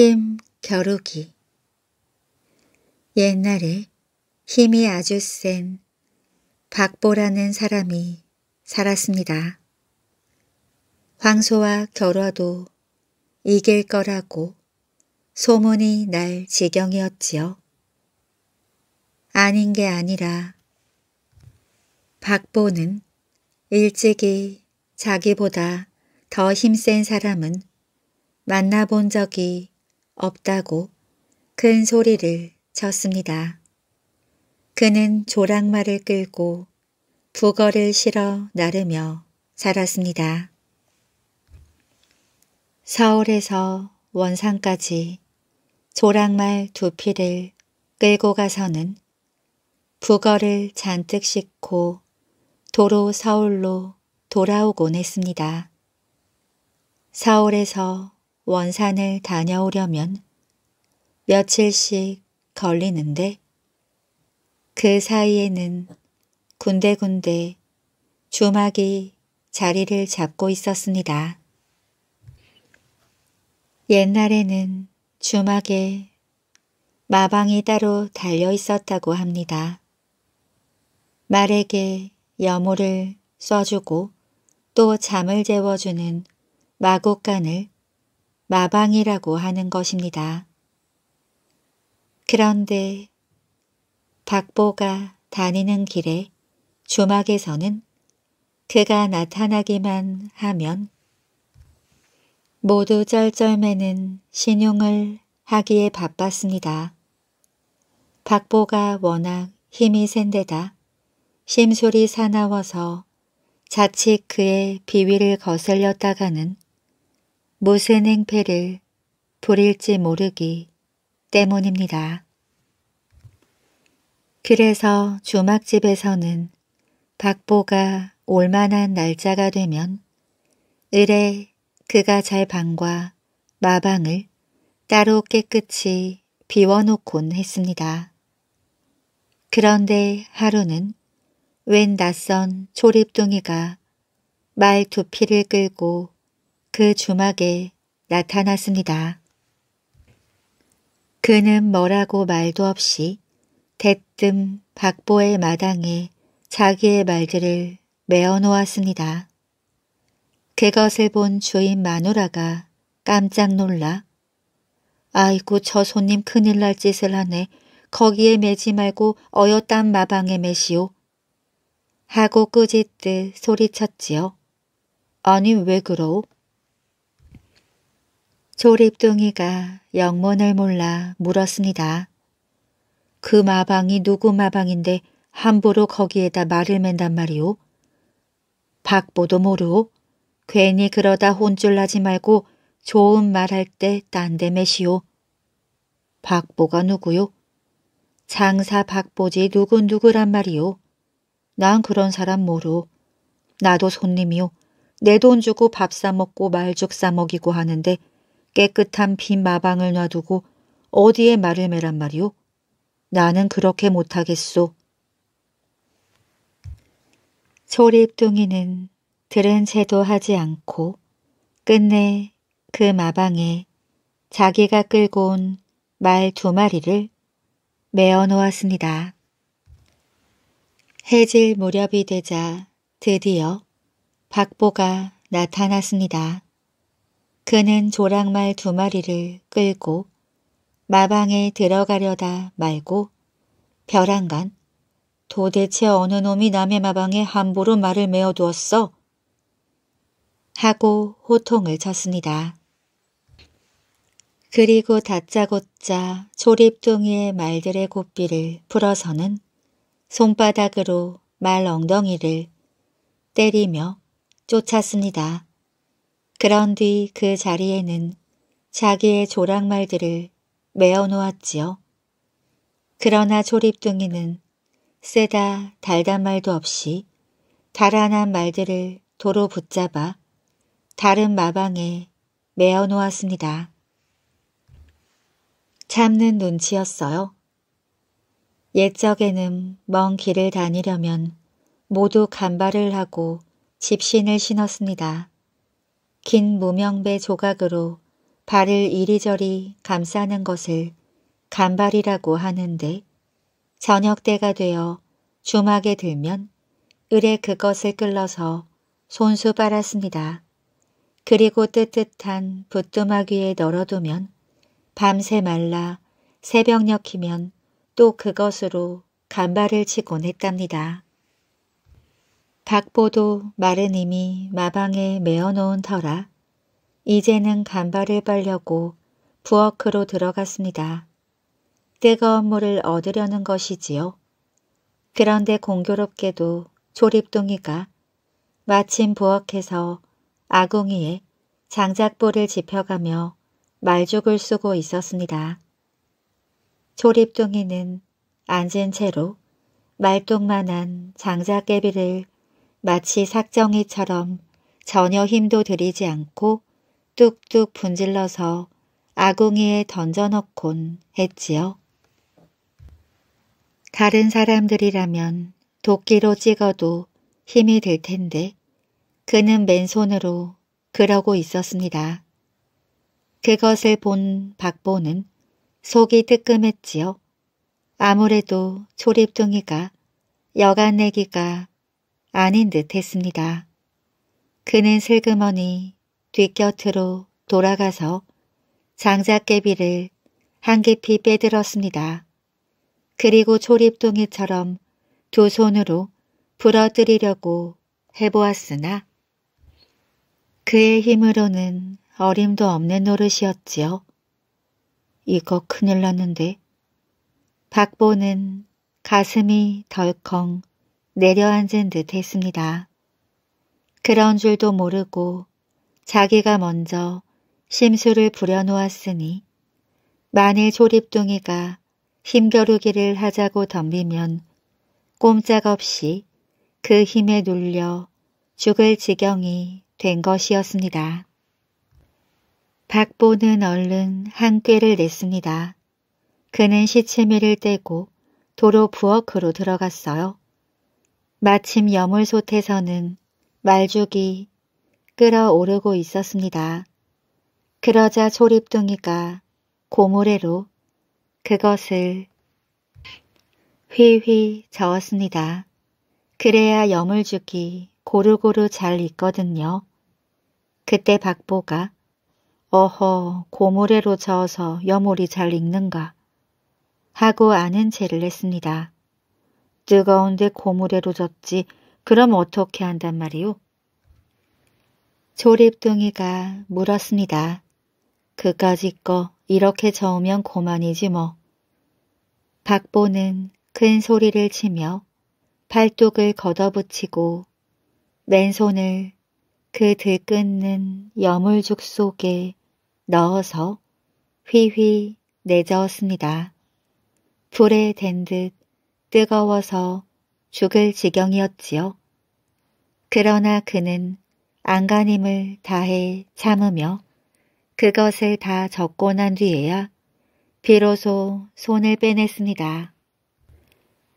힘 겨루기 옛날에 힘이 아주 센 박보라는 사람이 살았습니다. 황소와 겨뤄도 이길 거라고 소문이 날 지경이었지요. 아닌 게 아니라 박보는 일찍이 자기보다 더 힘센 사람은 만나본 적이 없다고 큰 소리를 쳤습니다. 그는 조랑말을 끌고 부거를 실어 나르며 살았습니다. 서울에서 원산까지 조랑말 두 피를 끌고 가서는 부거를 잔뜩 싣고 도로 서울로 돌아오곤 했습니다. 서울에서 원산을 다녀오려면 며칠씩 걸리는데 그 사이에는 군데군데 주막이 자리를 잡고 있었습니다. 옛날에는 주막에 마방이 따로 달려 있었다고 합니다. 말에게 여모를 써주고 또 잠을 재워주는 마곡간을 마방이라고 하는 것입니다. 그런데 박보가 다니는 길에 주막에서는 그가 나타나기만 하면 모두 쩔쩔매는 신용을 하기에 바빴습니다. 박보가 워낙 힘이 센 데다 심술이 사나워서 자칫 그의 비위를 거슬렸다가는 무슨 행패를 부릴지 모르기 때문입니다. 그래서 주막집에서는 박보가 올만한 날짜가 되면 을에 그가 잘 방과 마방을 따로 깨끗이 비워놓곤 했습니다. 그런데 하루는 웬 낯선 초립둥이가 말두피를 끌고 그 주막에 나타났습니다. 그는 뭐라고 말도 없이 대뜸 박보의 마당에 자기의 말들을 메어놓았습니다. 그것을 본 주인 마누라가 깜짝 놀라 아이고 저 손님 큰일 날 짓을 하네. 거기에 매지 말고 어엿딴 마방에 매시오. 하고 꾸짖듯 소리쳤지요. 아니 왜 그러오? 조립둥이가 영문을 몰라 물었습니다. 그 마방이 누구 마방인데 함부로 거기에다 말을 맨단 말이오. 박보도 모르오. 괜히 그러다 혼쭐 나지 말고 좋은 말 할 때 딴데 매시오. 박보가 누구요? 장사 박보지 누구누구란 말이오. 난 그런 사람 모르오. 나도 손님이오. 내 돈 주고 밥 사 먹고 말죽 사 먹이고 하는데 깨끗한 빈 마방을 놔두고 어디에 말을 매란 말이오? 나는 그렇게 못하겠소. 소립둥이는 들은 채도 하지 않고 끝내 그 마방에 자기가 끌고 온 말 두 마리를 메어 놓았습니다. 해질 무렵이 되자 드디어 박보가 나타났습니다. 그는 조랑말 두 마리를 끌고 마방에 들어가려다 말고 벼랑간 도대체 어느 놈이 남의 마방에 함부로 말을 메어두었어? 하고 호통을 쳤습니다. 그리고 다짜고짜 조립둥이의 말들의 고삐를 풀어서는 손바닥으로 말 엉덩이를 때리며 쫓았습니다. 그런 뒤 그 자리에는 자기의 조랑말들을 메어놓았지요. 그러나 조립둥이는 쎄다 달단 말도 없이 달아난 말들을 도로 붙잡아 다른 마방에 메어놓았습니다. 참는 눈치였어요. 옛적에는 먼 길을 다니려면 모두 간발을 하고 집신을 신었습니다. 긴 무명배 조각으로 발을 이리저리 감싸는 것을 간발이라고 하는데 저녁 때가 되어 주막에 들면 을에 그것을 끌러서 손수 빨았습니다. 그리고 뜨뜻한 붓두막 위에 널어두면 밤새 말라 새벽녘이면 또 그것으로 간발을 치곤 했답니다. 박보도 말은 이미 마방에 메어놓은 터라 이제는 간발을 빨려고 부엌으로 들어갔습니다. 뜨거운 물을 얻으려는 것이지요. 그런데 공교롭게도 조립둥이가 마침 부엌에서 아궁이에 장작불을 지펴가며 말죽을 쓰고 있었습니다. 조립둥이는 앉은 채로 말뚝만한 장작개비를 마치 삭정이처럼 전혀 힘도 들이지 않고 뚝뚝 분질러서 아궁이에 던져넣곤 했지요. 다른 사람들이라면 도끼로 찍어도 힘이 들 텐데 그는 맨손으로 그러고 있었습니다. 그것을 본 박보는 속이 뜨끔했지요. 아무래도 초립둥이가 여간 내기가 아닌 듯 했습니다. 그는 슬그머니 뒷곁으로 돌아가서 장작개비를 한 깊이 빼들었습니다. 그리고 초립동이처럼 두 손으로 부러뜨리려고 해보았으나 그의 힘으로는 어림도 없는 노릇이었지요. 이거 큰일 났는데. 박보는 가슴이 덜컹 내려앉은 듯 했습니다. 그런 줄도 모르고 자기가 먼저 심술을 부려놓았으니 만일 조립둥이가 힘겨루기를 하자고 덤비면 꼼짝없이 그 힘에 눌려 죽을 지경이 된 것이었습니다. 박보는 얼른 한 꾀를 냈습니다. 그는 시치미를 떼고 도로 부엌으로 들어갔어요. 마침 여물솥에서는 말죽이 끓어오르고 있었습니다. 그러자 소립둥이가 고무래로 그것을 휘휘 저었습니다. 그래야 여물죽이 고루고루 잘 익거든요. 그때 박보가 어허 고무래로 저어서 여물이 잘 익는가 하고 아는 체를 했습니다. 뜨거운데 고무래로 젖지 그럼 어떻게 한단 말이오? 조립둥이가 물었습니다. 그까짓거 이렇게 저으면 고만이지 뭐. 박보는 큰 소리를 치며 팔뚝을 걷어붙이고 맨손을 그 들끓는 여물죽 속에 넣어서 휘휘 내저었습니다. 불에 댄듯 뜨거워서 죽을 지경이었지요. 그러나 그는 안간힘을 다해 참으며 그것을 다 적고 난 뒤에야 비로소 손을 빼냈습니다.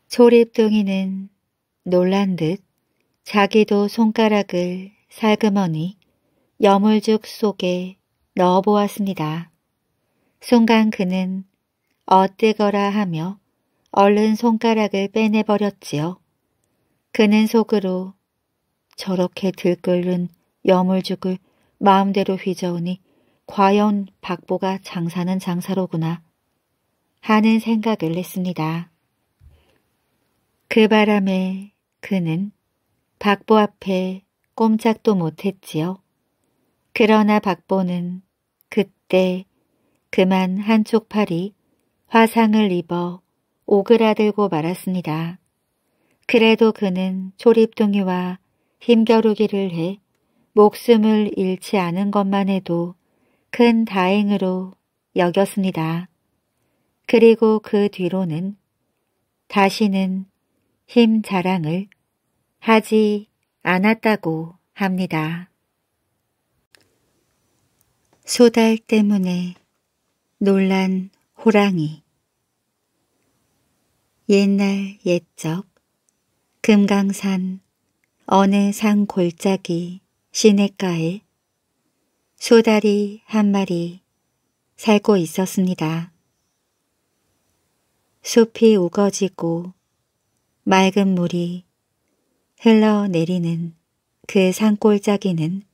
조립둥이는 놀란 듯 자기도 손가락을 살그머니 여물죽 속에 넣어보았습니다. 순간 그는 어뜨거라 하며 얼른 손가락을 빼내버렸지요. 그는 속으로 저렇게 들끓는 여물죽을 마음대로 휘저으니 과연 박보가 장사는 장사로구나 하는 생각을 했습니다. 그 바람에 그는 박보 앞에 꼼짝도 못했지요. 그러나 박보는 그때 그만 한쪽 팔이 화상을 입어 오그라들고 말았습니다. 그래도 그는 조립둥이와 힘겨루기를 해 목숨을 잃지 않은 것만 해도 큰 다행으로 여겼습니다. 그리고 그 뒤로는 다시는 힘 자랑을 하지 않았다고 합니다. 소달 때문에 놀란 호랑이 옛날 옛적 금강산 어느 산 골짜기 시냇가에 소다리 한 마리 살고 있었습니다. 숲이 우거지고 맑은 물이 흘러내리는 그 산골짜기는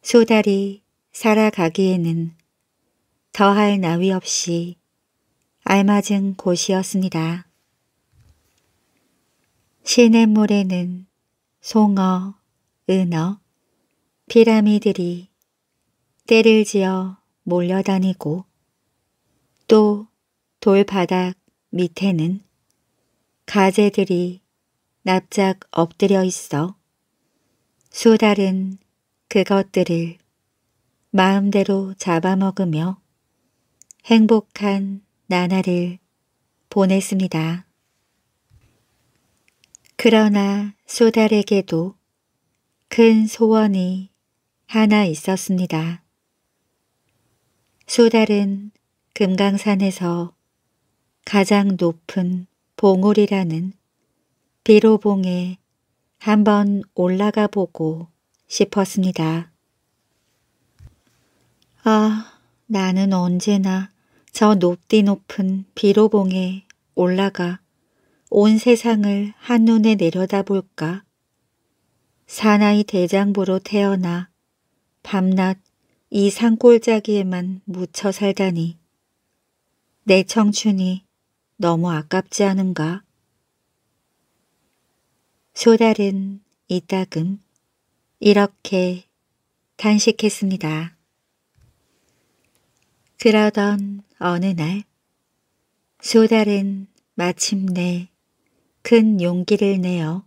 소다리 살아가기에는 더할 나위 없이 알맞은 곳이었습니다. 시냇물에는 송어, 은어, 피라미들이 때를 지어 몰려다니고 또 돌바닥 밑에는 가재들이 납작 엎드려 있어 수달은 그것들을 마음대로 잡아먹으며 행복한 나날을 보냈습니다. 그러나 소달에게도 큰 소원이 하나 있었습니다. 소달은 금강산에서 가장 높은 봉우리라는 비로봉에 한번 올라가 보고 싶었습니다. 아, 나는 언제나 저 높디 높은 비로봉에 올라가 온 세상을 한눈에 내려다볼까. 사나이 대장부로 태어나 밤낮 이 산골짜기에만 묻혀 살다니 내 청춘이 너무 아깝지 않은가. 소달은 이따금 이렇게 단식했습니다. 그러던 어느 날 소달은 마침내 큰 용기를 내어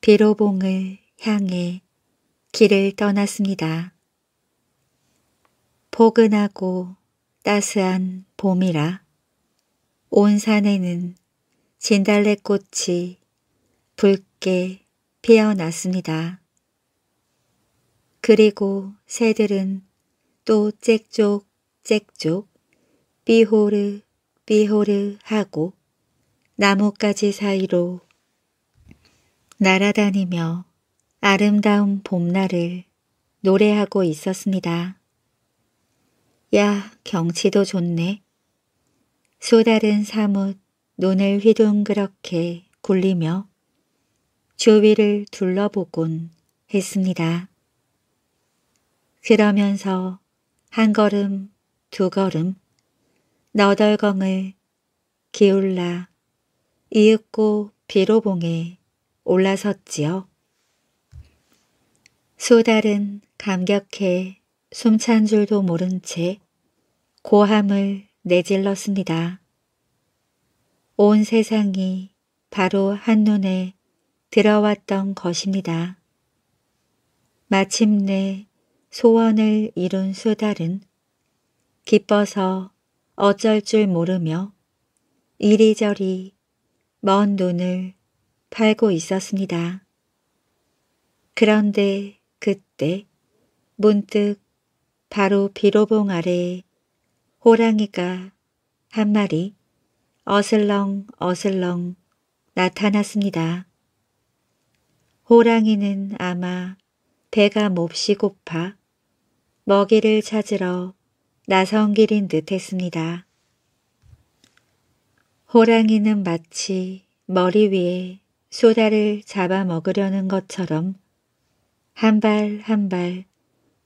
비로봉을 향해 길을 떠났습니다. 포근하고 따스한 봄이라 온 산에는 진달래꽃이 붉게 피어났습니다. 그리고 새들은 또짹족짹족 삐호르 삐호르 하고 나뭇가지 사이로 날아다니며 아름다운 봄날을 노래하고 있었습니다. 야, 경치도 좋네. 소달은 사뭇 눈을 휘둥그렇게 굴리며 주위를 둘러보곤 했습니다. 그러면서 한 걸음, 두 걸음 너덜경을 기울라 이윽고 비로봉에 올라섰지요. 수달은 감격해 숨찬 줄도 모른 채 고함을 내질렀습니다. 온 세상이 바로 한눈에 들어왔던 것입니다. 마침내 소원을 이룬 수달은 기뻐서 어쩔 줄 모르며 이리저리 먼 눈을 팔고 있었습니다. 그런데 그때 문득 바로 비로봉 아래 호랑이가 한 마리 어슬렁 어슬렁 나타났습니다. 호랑이는 아마 배가 몹시 고파 먹이를 찾으러 나선 길인 듯 했습니다. 호랑이는 마치 머리 위에 소다를 잡아먹으려는 것처럼 한 발 한 발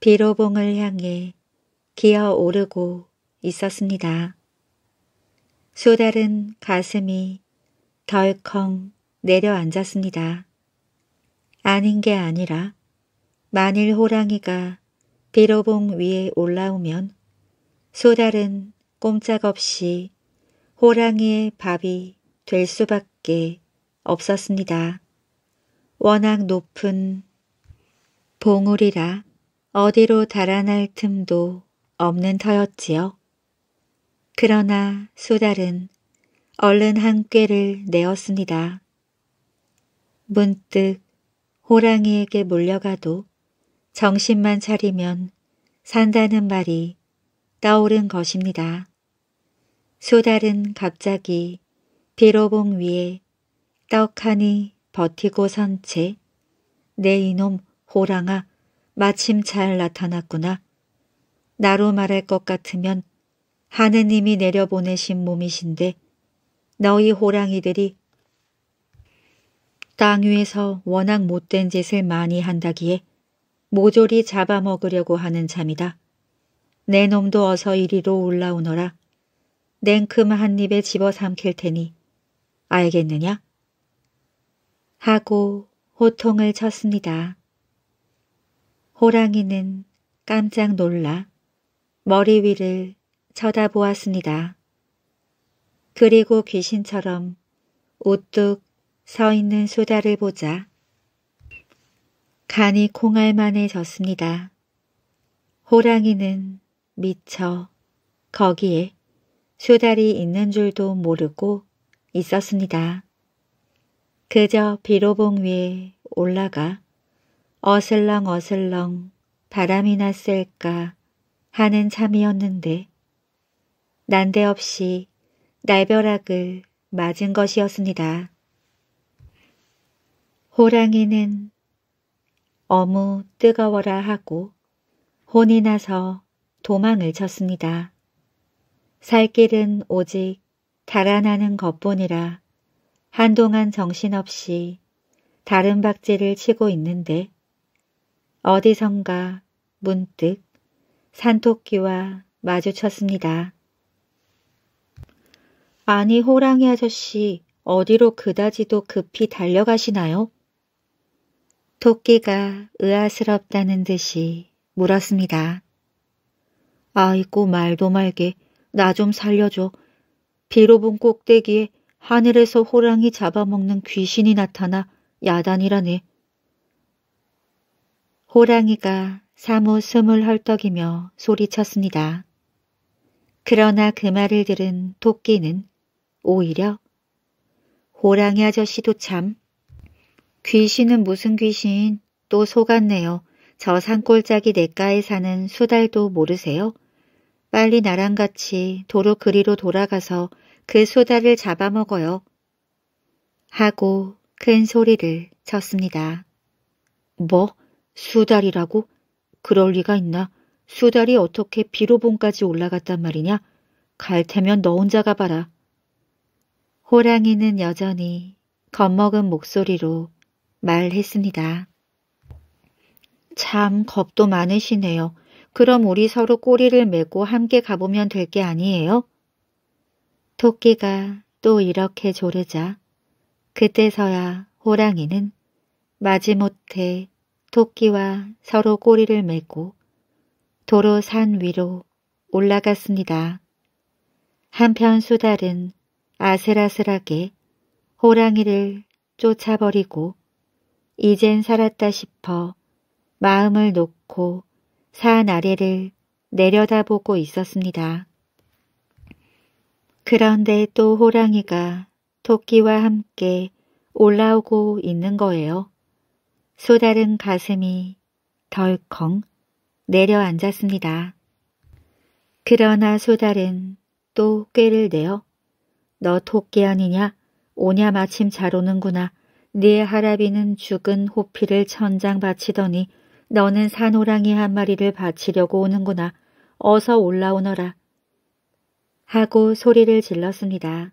비로봉을 향해 기어오르고 있었습니다. 소달은 가슴이 덜컹 내려앉았습니다. 아닌 게 아니라 만일 호랑이가 비로봉 위에 올라오면 소달은 꼼짝없이 호랑이의 밥이 될 수밖에 없었습니다. 워낙 높은 봉우리라 어디로 달아날 틈도 없는 터였지요. 그러나 소달은 얼른 한 꾀를 내었습니다. 문득 호랑이에게 몰려가도 정신만 차리면 산다는 말이 떠오른 것입니다. 수달은 갑자기 비로봉 위에 떡하니 버티고 선 채 내 이놈 호랑아 마침 잘 나타났구나. 나로 말할 것 같으면 하느님이 내려보내신 몸이신데 너희 호랑이들이 땅 위에서 워낙 못된 짓을 많이 한다기에 모조리 잡아먹으려고 하는 참이다. 내 놈도 어서 이리로 올라오너라. 냉큼 한 입에 집어삼킬 테니 알겠느냐? 하고 호통을 쳤습니다. 호랑이는 깜짝 놀라 머리 위를 쳐다보았습니다. 그리고 귀신처럼 우뚝 서 있는 소다를 보자 간이 콩알만해졌습니다. 호랑이는 미처 거기에 수달이 있는 줄도 모르고 있었습니다. 그저 비로봉 위에 올라가 어슬렁 어슬렁 바람이났을까 하는 참이었는데 난데없이 날벼락을 맞은 것이었습니다. 호랑이는 어무 뜨거워라 하고 혼이 나서 도망을 쳤습니다. 살 길은 오직 달아나는 것뿐이라 한동안 정신없이 다른 박제를 치고 있는데 어디선가 문득 산토끼와 마주쳤습니다. 아니 호랑이 아저씨 어디로 그다지도 급히 달려가시나요? 토끼가 의아스럽다는 듯이 물었습니다. 아이고 말도 말게 나 좀 살려줘. 비로 본 꼭대기에 하늘에서 호랑이 잡아먹는 귀신이 나타나 야단이라네. 호랑이가 사무 숨을 헐떡이며 소리쳤습니다. 그러나 그 말을 들은 토끼는 오히려 호랑이 아저씨도 참 귀신은 무슨 귀신 또 속았네요. 저 산골짜기 내과에 사는 수달도 모르세요? 빨리 나랑 같이 도로 그리로 돌아가서 그 소다를 잡아먹어요. 하고 큰 소리를 쳤습니다. 뭐? 수달이라고? 그럴 리가 있나? 수달이 어떻게 비로봉까지 올라갔단 말이냐? 갈 테면 너 혼자 가봐라. 호랑이는 여전히 겁먹은 목소리로 말했습니다. 참 겁도 많으시네요. 그럼 우리 서로 꼬리를 메고 함께 가보면 될 게 아니에요? 토끼가 또 이렇게 조르자 그때서야 호랑이는 마지못해 토끼와 서로 꼬리를 메고 도로 산 위로 올라갔습니다. 한편 수달은 아슬아슬하게 호랑이를 쫓아버리고 이젠 살았다 싶어 마음을 놓고 산 아래를 내려다보고 있었습니다. 그런데 또 호랑이가 토끼와 함께 올라오고 있는 거예요. 소다른 가슴이 덜컹 내려앉았습니다. 그러나 소달은 또 꾀를 내어 너 토끼 아니냐? 오냐 마침 잘 오는구나. 네 할아비는 죽은 호피를 천장 바치더니 너는 산호랑이 한 마리를 바치려고 오는구나. 어서 올라오너라. 하고 소리를 질렀습니다.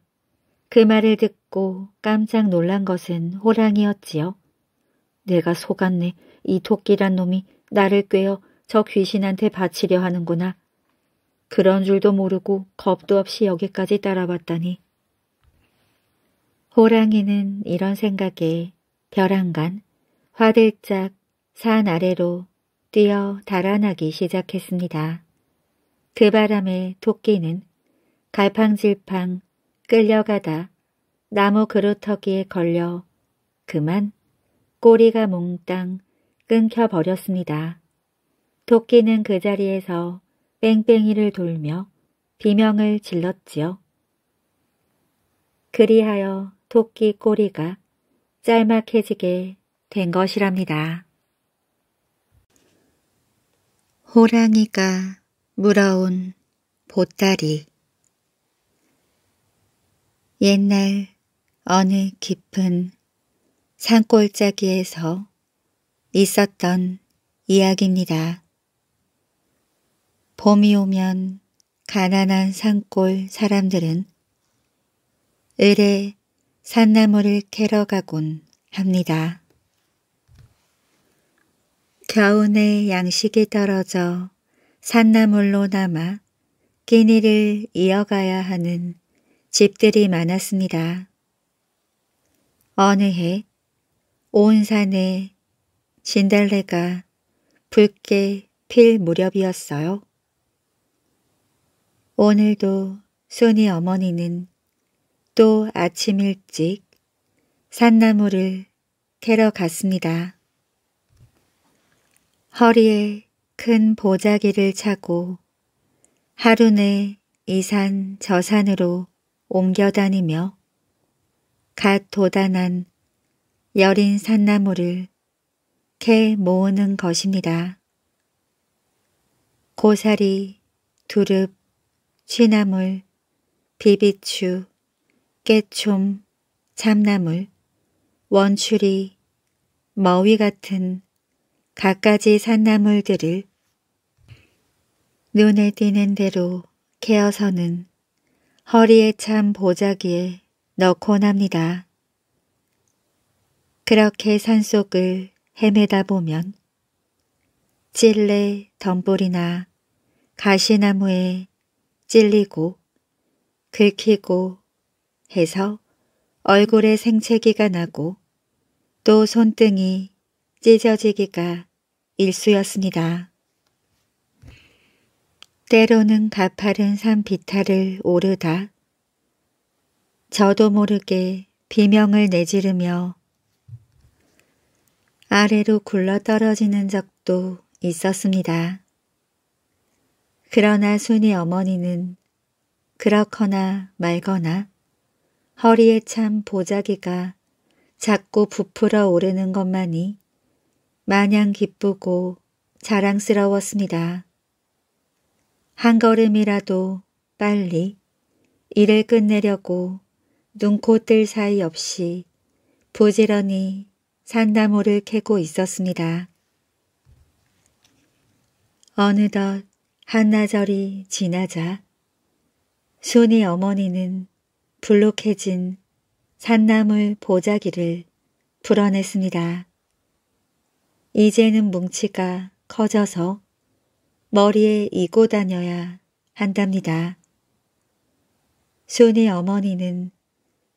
그 말을 듣고 깜짝 놀란 것은 호랑이였지요. 내가 속았네. 이 토끼란 놈이 나를 꿰어 저 귀신한테 바치려 하는구나. 그런 줄도 모르고 겁도 없이 여기까지 따라왔다니. 호랑이는 이런 생각에 벼랑간 화들짝 산 아래로 뛰어 달아나기 시작했습니다. 그 바람에 토끼는 갈팡질팡 끌려가다 나무 그루터기에 걸려 그만 꼬리가 몽땅 끊겨버렸습니다. 토끼는 그 자리에서 뺑뺑이를 돌며 비명을 질렀지요. 그리하여 토끼 꼬리가 짤막해지게 된 것이랍니다. 호랑이가 물어온 보따리 옛날 어느 깊은 산골짜기에서 있었던 이야기입니다. 봄이 오면 가난한 산골 사람들은 을에 산나물을 캐러 가곤 합니다. 겨우내 양식이 떨어져 산나물로 남아 끼니를 이어가야 하는 집들이 많았습니다. 어느 해 온 산에 진달래가 붉게 필 무렵이었어요. 오늘도 소이 어머니는 또 아침 일찍 산나물을 캐러 갔습니다. 허리에 큰 보자기를 차고 하루내 이산 저 산으로 옮겨다니며 갓 도단한 여린 산나무를 캐 모으는 것입니다. 고사리, 두릅, 취나물, 비비추, 깨총, 참나물, 원추리, 머위 같은 갖가지 산나물들을 눈에 띄는 대로 케어서는 허리에 찬 보자기에 넣곤 합니다. 그렇게 산속을 헤매다 보면 찔레 덤불이나 가시나무에 찔리고 긁히고 해서 얼굴에 생채기가 나고 또 손등이 찢어지기가 일수였습니다. 때로는 가파른 산비탈을 오르다 저도 모르게 비명을 내지르며 아래로 굴러떨어지는 적도 있었습니다. 그러나 순이 어머니는 그렇거나 말거나 허리에 찬 보자기가 자꾸 부풀어 오르는 것만이 마냥 기쁘고 자랑스러웠습니다. 한 걸음이라도 빨리 일을 끝내려고 눈코 뜰 사이 없이 부지런히 산나무를 캐고 있었습니다. 어느덧 한나절이 지나자 순이 어머니는 불룩해진 산나물 보자기를 불어냈습니다 이제는 뭉치가 커져서 머리에 이고 다녀야 한답니다. 순이 어머니는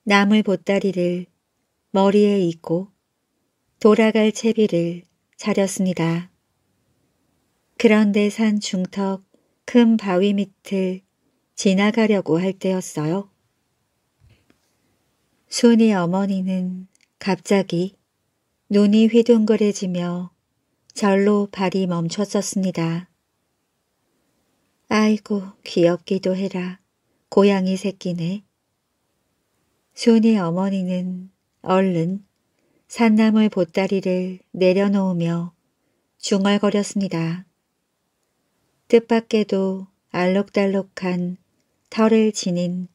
나물 보따리를 머리에 이고 돌아갈 채비를 차렸습니다. 그런데 산 중턱 큰 바위 밑을 지나가려고 할 때였어요. 순이 어머니는 갑자기 눈이 휘둥그레지며 절로 발이 멈췄었습니다. 아이고 귀엽기도 해라. 고양이 새끼네. 순이 어머니는 얼른 산나물 보따리를 내려놓으며 중얼거렸습니다. 뜻밖에도 알록달록한 털을 지닌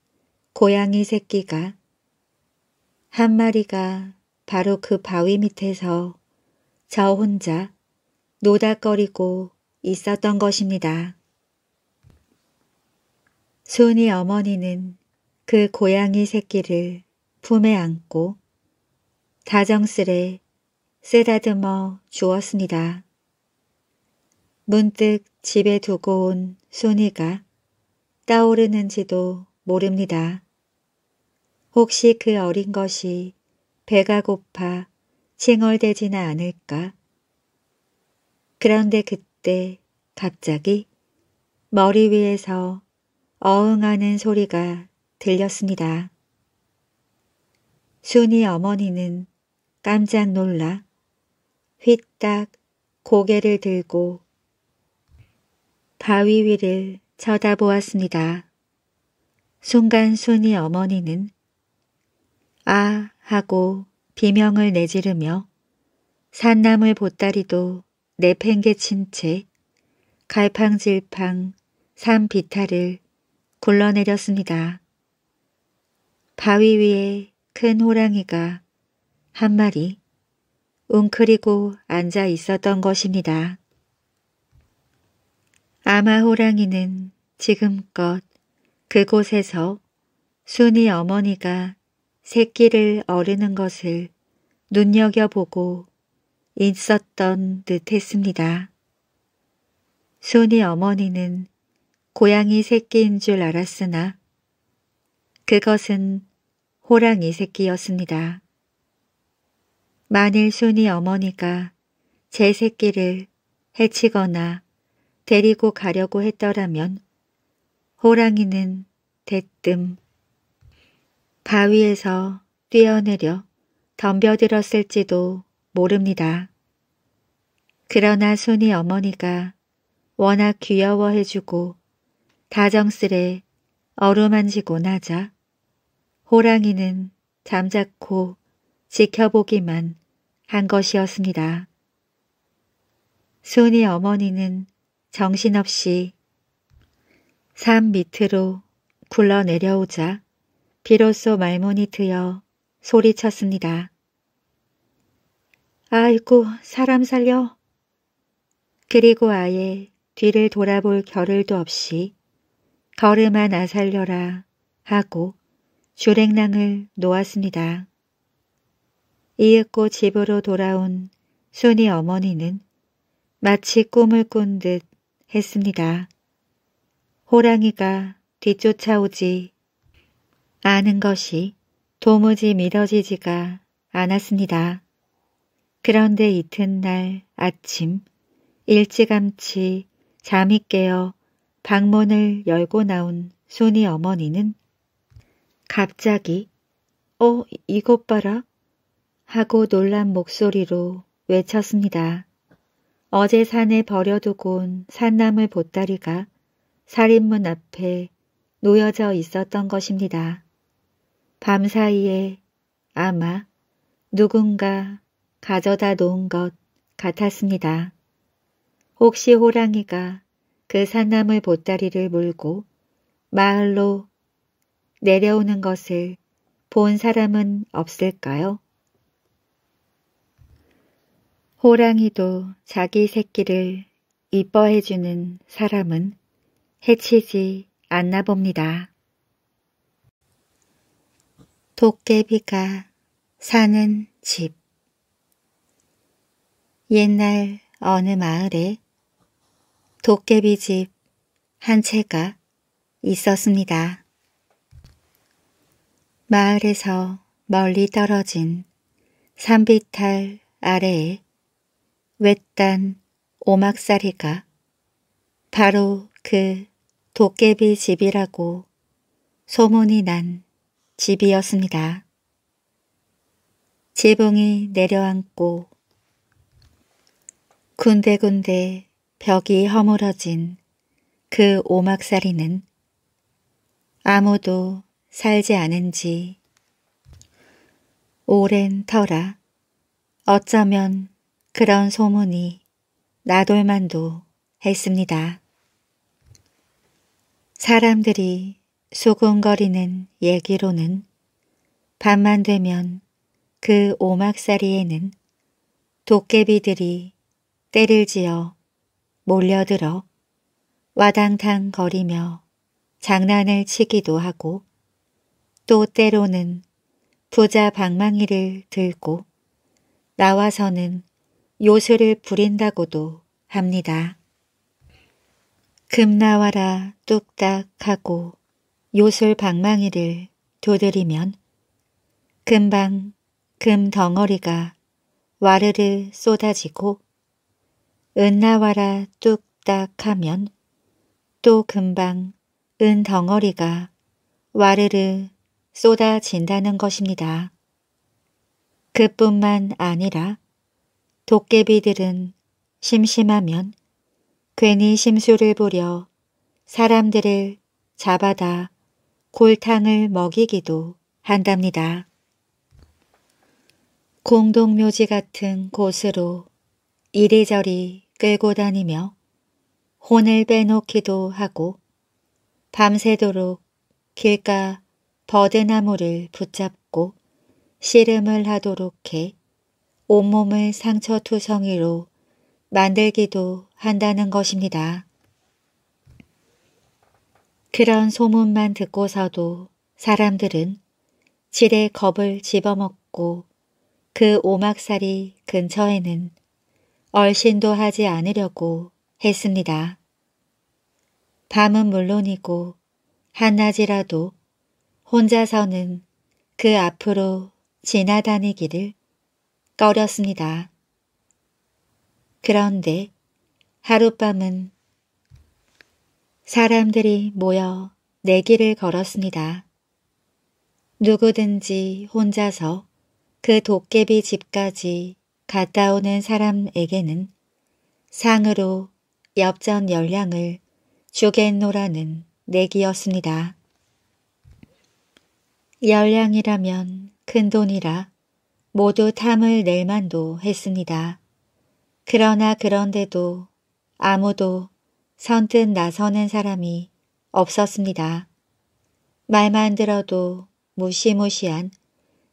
고양이 새끼가 한 마리가 바로 그 바위 밑에서 저 혼자 노닥거리고 있었던 것입니다. 순이 어머니는 그 고양이 새끼를 품에 안고 다정스레 쓰다듬어 주었습니다. 문득 집에 두고 온 순이가 떠오르는지도 모릅니다. 혹시 그 어린 것이 배가 고파 칭얼대지나 않을까. 그런데 그때 갑자기 머리 위에서 어응하는 소리가 들렸습니다. 순이 어머니는 깜짝 놀라 휘딱 고개를 들고 바위 위를 쳐다보았습니다. 순간 순이 어머니는 아 하고 비명을 내지르며 산나물 보따리도 내팽개친 채 갈팡질팡 산 비탈을 굴러내렸습니다. 바위 위에 큰 호랑이가 한 마리 웅크리고 앉아 있었던 것입니다. 아마 호랑이는 지금껏 그곳에서 순이 어머니가 새끼를 어르는 것을 눈여겨보고 있었던 듯했습니다. 손이 어머니는 고양이 새끼인 줄 알았으나 그것은 호랑이 새끼였습니다. 만일 순이 어머니가 제 새끼를 해치거나 데리고 가려고 했더라면 호랑이는 대뜸 바위에서 뛰어내려 덤벼들었을지도 모릅니다. 그러나 순이 어머니가 워낙 귀여워해주고 다정스레 어루만지곤 하자 호랑이는 잠자코 지켜보기만 한 것이었습니다. 순이 어머니는 정신없이 산 밑으로 굴러내려오자 비로소 말문이 트여 소리쳤습니다. 아이고 사람 살려. 그리고 아예 뒤를 돌아볼 겨를도 없이 걸음아 나살려라 하고 주랭랑을 놓았습니다. 이윽고 집으로 돌아온 순이 어머니는 마치 꿈을 꾼 듯 했습니다. 호랑이가 뒤쫓아오지 아는 것이 도무지 믿어지지가 않았습니다. 그런데 이튿날 아침 일찌감치 잠이 깨어 방문을 열고 나온 손이 어머니는 갑자기 어 이것 봐라 하고 놀란 목소리로 외쳤습니다. 어제 산에 버려두고 온 산나물 보따리가 살인문 앞에 놓여져 있었던 것입니다. 밤 사이에 아마 누군가 가져다 놓은 것 같았습니다. 혹시 호랑이가 그 산나물 보따리를 물고 마을로 내려오는 것을 본 사람은 없을까요? 호랑이도 자기 새끼를 이뻐해주는 사람은 해치지 않나 봅니다. 도깨비가 사는 집 옛날 어느 마을에 도깨비 집 한 채가 있었습니다. 마을에서 멀리 떨어진 산비탈 아래에 외딴 오막살이가 바로 그 도깨비 집이라고 소문이 난 집이었습니다. 지붕이 내려앉고 군데군데 벽이 허물어진 그 오막살이는 아무도 살지 않은 지 오랜 터라 어쩌면 그런 소문이 나돌만도 했습니다. 사람들이 소곤거리는 얘기로는 밤만 되면 그 오막사리에는 도깨비들이 때를 지어 몰려들어 와당탕 거리며 장난을 치기도 하고 또 때로는 부자 방망이를 들고 나와서는 요술을 부린다고도 합니다. 금나와라 뚝딱하고 요술 방망이를 두드리면 금방 금 덩어리가 와르르 쏟아지고 은 나와라 뚝딱 하면 또 금방 은 덩어리가 와르르 쏟아진다는 것입니다. 그뿐만 아니라 도깨비들은 심심하면 괜히 심술을 부려 사람들을 잡아다 골탕을 먹이기도 한답니다. 공동묘지 같은 곳으로 이리저리 끌고 다니며 혼을 빼놓기도 하고 밤새도록 길가 버드나무를 붙잡고 씨름을 하도록 해 온몸을 상처투성이로 만들기도 한다는 것입니다. 그런 소문만 듣고서도 사람들은 지레 겁을 집어먹고 그 오막살이 근처에는 얼씬도 하지 않으려고 했습니다. 밤은 물론이고 한낮이라도 혼자서는 그 앞으로 지나다니기를 꺼렸습니다. 그런데 하룻밤은 사람들이 모여 내 길을 걸었습니다. 누구든지 혼자서 그 도깨비 집까지 갔다 오는 사람에게는 상으로 엽전 열량을 주겠노라는 내기였습니다. 열량이라면 큰돈이라 모두 탐을 낼 만도 했습니다. 그러나 그런데도 아무도 선뜻 나서는 사람이 없었습니다. 말만 들어도 무시무시한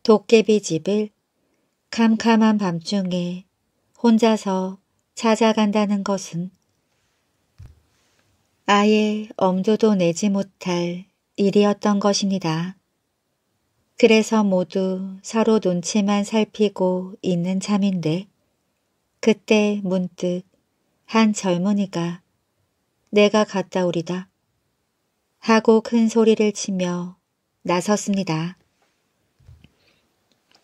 도깨비 집을 캄캄한 밤중에 혼자서 찾아간다는 것은 아예 엄두도 내지 못할 일이었던 것입니다. 그래서 모두 서로 눈치만 살피고 있는 참인데 그때 문득 한 젊은이가 내가 갔다 오리다. 하고 큰 소리를 치며 나섰습니다.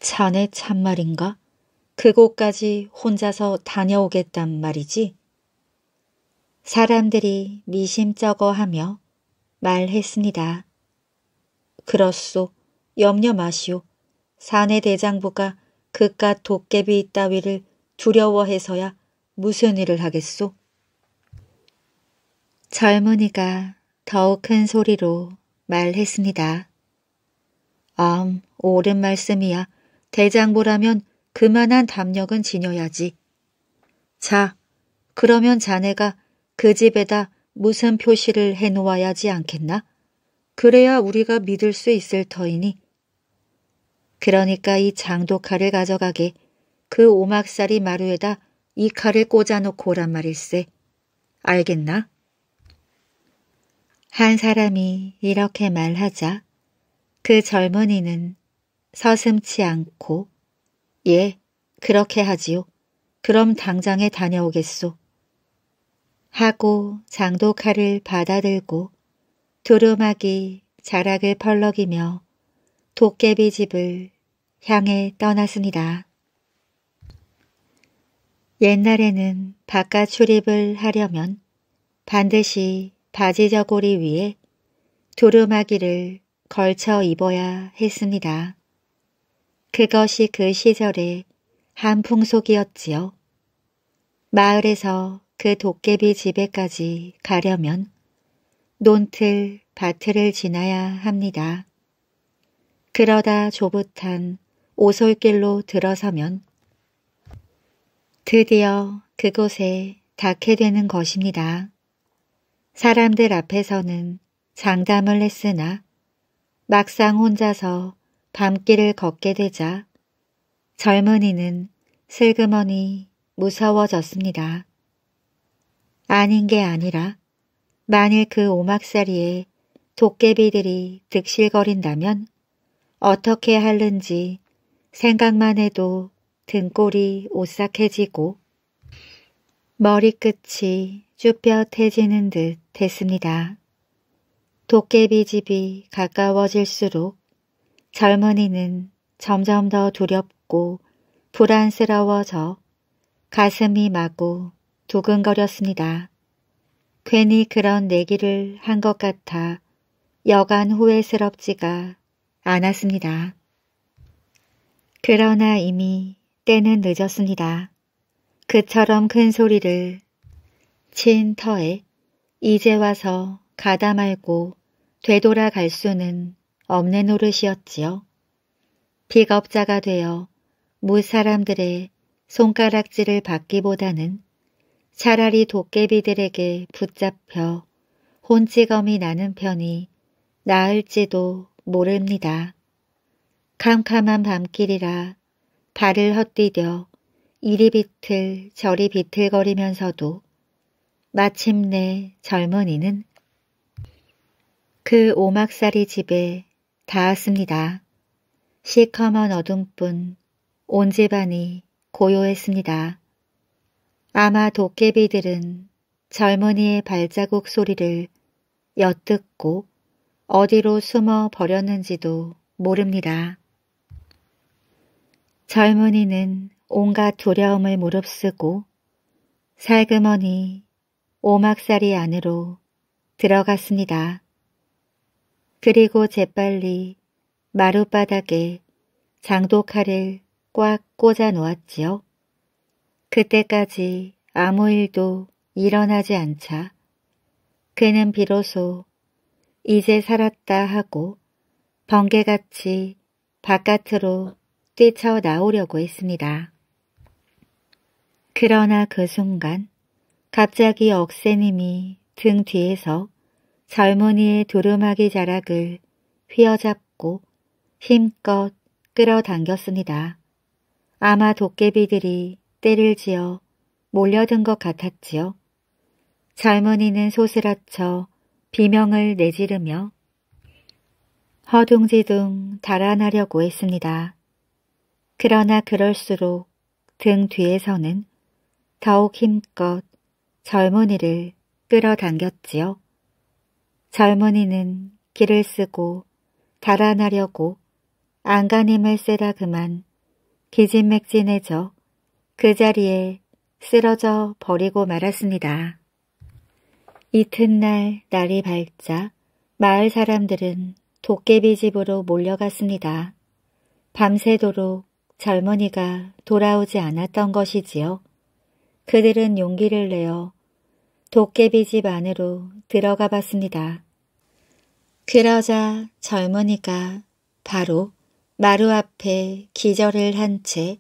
자네 참말인가? 그곳까지 혼자서 다녀오겠단 말이지? 사람들이 미심쩍어하며 말했습니다. 그렇소. 염려 마시오. 사내 대장부가 그깟 도깨비 따위를 두려워해서야 무슨 일을 하겠소? 젊은이가 더욱 큰 소리로 말했습니다. 암, 옳은 말씀이야. 대장보라면 그만한 담력은 지녀야지. 자, 그러면 자네가 그 집에다 무슨 표시를 해놓아야지 않겠나? 그래야 우리가 믿을 수 있을 터이니. 그러니까 이 장도칼을 가져가게 그 오막살이 마루에다 이 칼을 꽂아놓고 오란 말일세. 알겠나? 한 사람이 이렇게 말하자 그 젊은이는 서슴치 않고 예, 그렇게 하지요. 그럼 당장에 다녀오겠소. 하고 장도 칼을 받아들고 두루마기 자락을 펄럭이며 도깨비 집을 향해 떠났습니다. 옛날에는 바깥 출입을 하려면 반드시 바지저고리 위에 두루마기를 걸쳐 입어야 했습니다. 그것이 그 시절의 한풍속이었지요. 마을에서 그 도깨비 집에까지 가려면 논틀, 밭을 지나야 합니다. 그러다 조붓한 오솔길로 들어서면 드디어 그곳에 닿게 되는 것입니다. 사람들 앞에서는 장담을 했으나 막상 혼자서 밤길을 걷게 되자 젊은이는 슬그머니 무서워졌습니다. 아닌 게 아니라 만일 그 오막사리에 도깨비들이 득실거린다면 어떻게 할는지 생각만 해도 등골이 오싹해지고 머리끝이 쭈뼛해지는 듯 했습니다. 도깨비 집이 가까워질수록 젊은이는 점점 더 두렵고 불안스러워져 가슴이 마구 두근거렸습니다. 괜히 그런 내기를 한 것 같아 여간 후회스럽지가 않았습니다. 그러나 이미 때는 늦었습니다. 그처럼 큰 소리를 친 터에 이제 와서 가다 말고 되돌아갈 수는 없는 노릇이었지요. 픽업자가 되어 무사람들의 손가락질을 받기보다는 차라리 도깨비들에게 붙잡혀 혼찌검이 나는 편이 나을지도 모릅니다. 캄캄한 밤길이라 발을 헛디뎌 이리 비틀 저리 비틀거리면서도 마침내 젊은이는 그 오막살이 집에 닿았습니다. 시커먼 어둠뿐 온 집안이 고요했습니다. 아마 도깨비들은 젊은이의 발자국 소리를 엿듣고 어디로 숨어 버렸는지도 모릅니다. 젊은이는 온갖 두려움을 무릅쓰고 살그머니 오막살이 안으로 들어갔습니다. 그리고 재빨리 마룻바닥에 장독칼을꽉 꽂아 놓았지요. 그때까지 아무 일도 일어나지 않자 그는 비로소 이제 살았다 하고 번개같이 바깥으로 뛰쳐 나오려고 했습니다. 그러나 그 순간 갑자기 억새님이 등 뒤에서 젊은이의 두루마기 자락을 휘어잡고 힘껏 끌어당겼습니다. 아마 도깨비들이 때를 지어 몰려든 것 같았지요. 젊은이는 소스라쳐 비명을 내지르며 허둥지둥 달아나려고 했습니다. 그러나 그럴수록 등 뒤에서는 더욱 힘껏 젊은이를 끌어당겼지요. 젊은이는 길을 쓰고 달아나려고 안간힘을 쓰다 그만 기진맥진해져 그 자리에 쓰러져 버리고 말았습니다. 이튿날 날이 밝자 마을 사람들은 도깨비 집으로 몰려갔습니다. 밤새도록 젊은이가 돌아오지 않았던 것이지요. 그들은 용기를 내어 도깨비 집 안으로 들어가 봤습니다. 그러자 젊은이가 바로 마루 앞에 기절을 한 채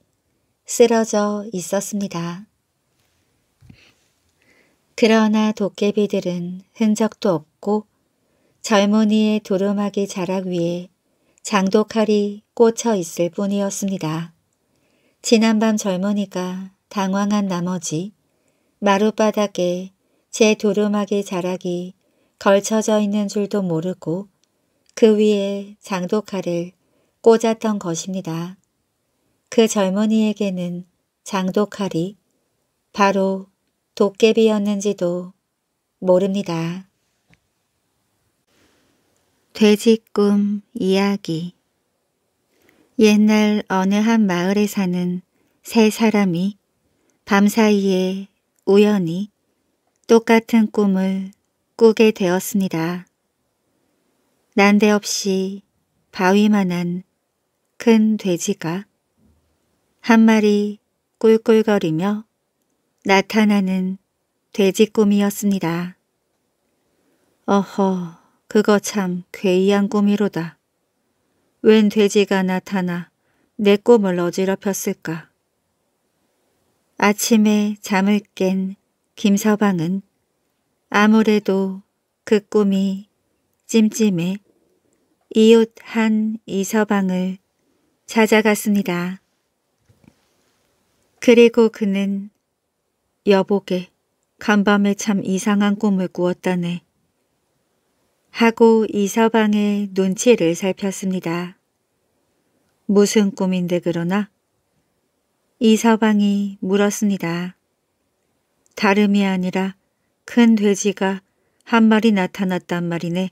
쓰러져 있었습니다. 그러나 도깨비들은 흔적도 없고 젊은이의 두루마기 자락 위에 장독칼이 꽂혀 있을 뿐이었습니다. 지난밤 젊은이가 당황한 나머지 마룻바닥에 제 도루마기 자락이 걸쳐져 있는 줄도 모르고 그 위에 장독칼을 꽂았던 것입니다. 그 젊은이에게는 장독칼이 바로 도깨비였는지도 모릅니다. 돼지꿈 이야기 옛날 어느 한 마을에 사는 세 사람이 밤 사이에 우연히 똑같은 꿈을 꾸게 되었습니다. 난데없이 바위만한 큰 돼지가 한 마리 꿀꿀거리며 나타나는 돼지 꿈이었습니다. 어허, 그거 참 괴이한 꿈이로다. 웬 돼지가 나타나 내 꿈을 어지럽혔을까. 아침에 잠을 깬 김서방은 아무래도 그 꿈이 찜찜해 이웃 한 이서방을 찾아갔습니다. 그리고 그는 여보게 간밤에 참 이상한 꿈을 꾸었다네 하고 이서방의 눈치를 살폈습니다. 무슨 꿈인데 그러나 이 서방이 물었습니다. 다름이 아니라 큰 돼지가 한 마리 나타났단 말이네.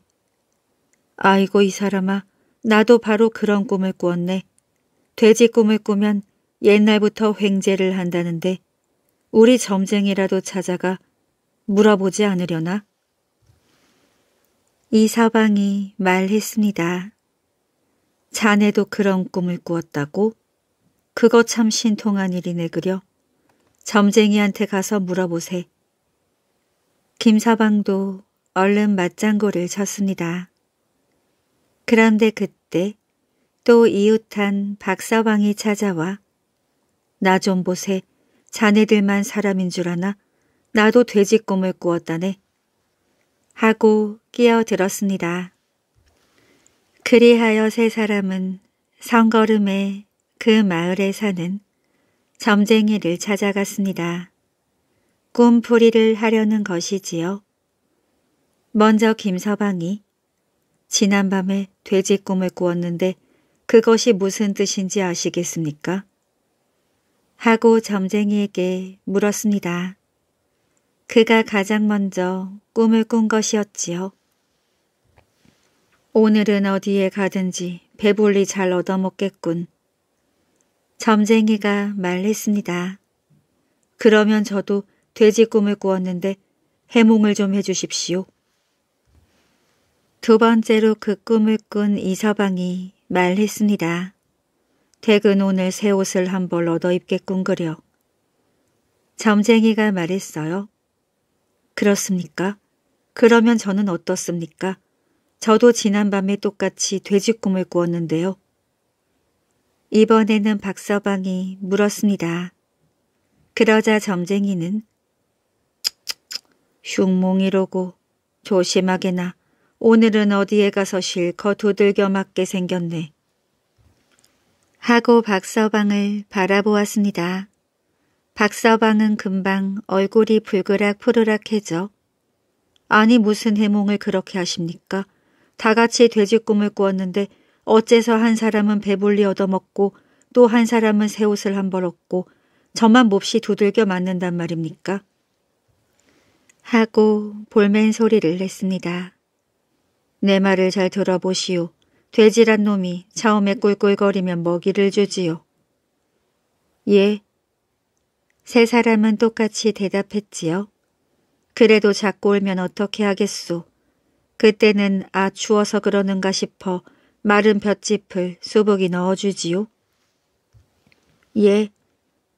아이고 이 사람아 나도 바로 그런 꿈을 꾸었네. 돼지 꿈을 꾸면 옛날부터 횡재를 한다는데 우리 점쟁이라도 찾아가 물어보지 않으려나? 이 서방이 말했습니다. 자네도 그런 꿈을 꾸었다고? 그거 참 신통한 일이네 그려. 점쟁이한테 가서 물어보세. 김사방도 얼른 맞장구를 쳤습니다. 그런데 그때 또 이웃한 박사방이 찾아와 나 좀 보세. 자네들만 사람인 줄 아나? 나도 돼지 꿈을 꾸었다네. 하고 끼어들었습니다. 그리하여 세 사람은 성걸음에 그 마을에 사는 점쟁이를 찾아갔습니다. 꿈풀이를 하려는 것이지요. 먼저 김서방이 지난밤에 돼지 꿈을 꾸었는데 그것이 무슨 뜻인지 아시겠습니까? 하고 점쟁이에게 물었습니다. 그가 가장 먼저 꿈을 꾼 것이었지요. 오늘은 어디에 가든지 배불리 잘 얻어먹겠군 점쟁이가 말했습니다. 그러면 저도 돼지 꿈을 꾸었는데 해몽을 좀 해주십시오. 두 번째로 그 꿈을 꾼 이서방이 말했습니다. 퇴근 오늘 새 옷을 한 벌 얻어 입게꿈 그려. 점쟁이가 말했어요. 그렇습니까? 그러면 저는 어떻습니까? 저도 지난밤에 똑같이 돼지 꿈을 꾸었는데요. 이번에는 박서방이 물었습니다. 그러자 점쟁이는 흉몽이로고 조심하게나 오늘은 어디에 가서 실컷 두들겨 맞게 생겼네. 하고 박서방을 바라보았습니다. 박서방은 금방 얼굴이 붉으락 푸르락해져 아니 무슨 해몽을 그렇게 하십니까? 다같이 돼지 꿈을 꾸었는데 어째서 한 사람은 배불리 얻어먹고 또 한 사람은 새 옷을 한 벌 얻고 저만 몹시 두들겨 맞는단 말입니까? 하고 볼멘 소리를 냈습니다. 내 말을 잘 들어보시오. 돼지란 놈이 처음에 꿀꿀거리면 먹이를 주지요. 예. 세 사람은 똑같이 대답했지요. 그래도 자꾸 울면 어떻게 하겠소. 그때는 아 추워서 그러는가 싶어 마른 볏짚을 수복이 넣어주지요. 예,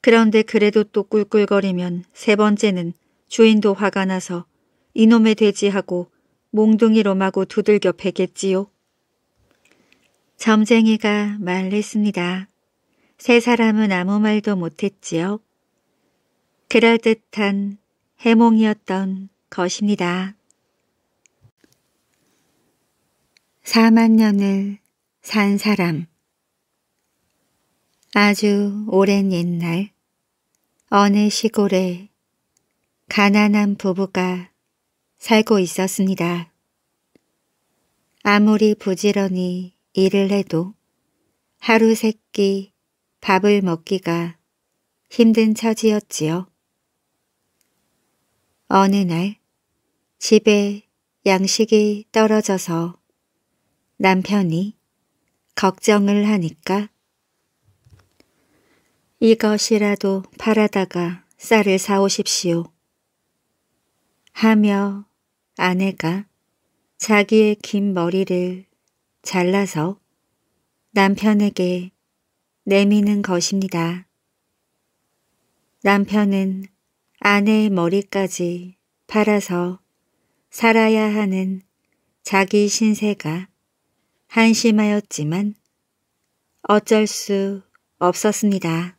그런데 그래도 또 꿀꿀거리면 세 번째는 주인도 화가 나서 이놈의 돼지하고 몽둥이로 마구 두들겨 패겠지요. 점쟁이가 말했습니다. 세 사람은 아무 말도 못했지요. 그럴듯한 해몽이었던 것입니다. 4만 년을 산 사람 아주 오랜 옛날 어느 시골에 가난한 부부가 살고 있었습니다. 아무리 부지런히 일을 해도 하루 세끼 밥을 먹기가 힘든 처지였지요. 어느 날 집에 양식이 떨어져서 남편이 걱정을 하니까 이것이라도 팔아다가 쌀을 사오십시오. 하며 아내가 자기의 긴 머리를 잘라서 남편에게 내미는 것입니다. 남편은 아내의 머리까지 팔아서 살아야 하는 자기 신세가 한심하였지만 어쩔 수 없었습니다.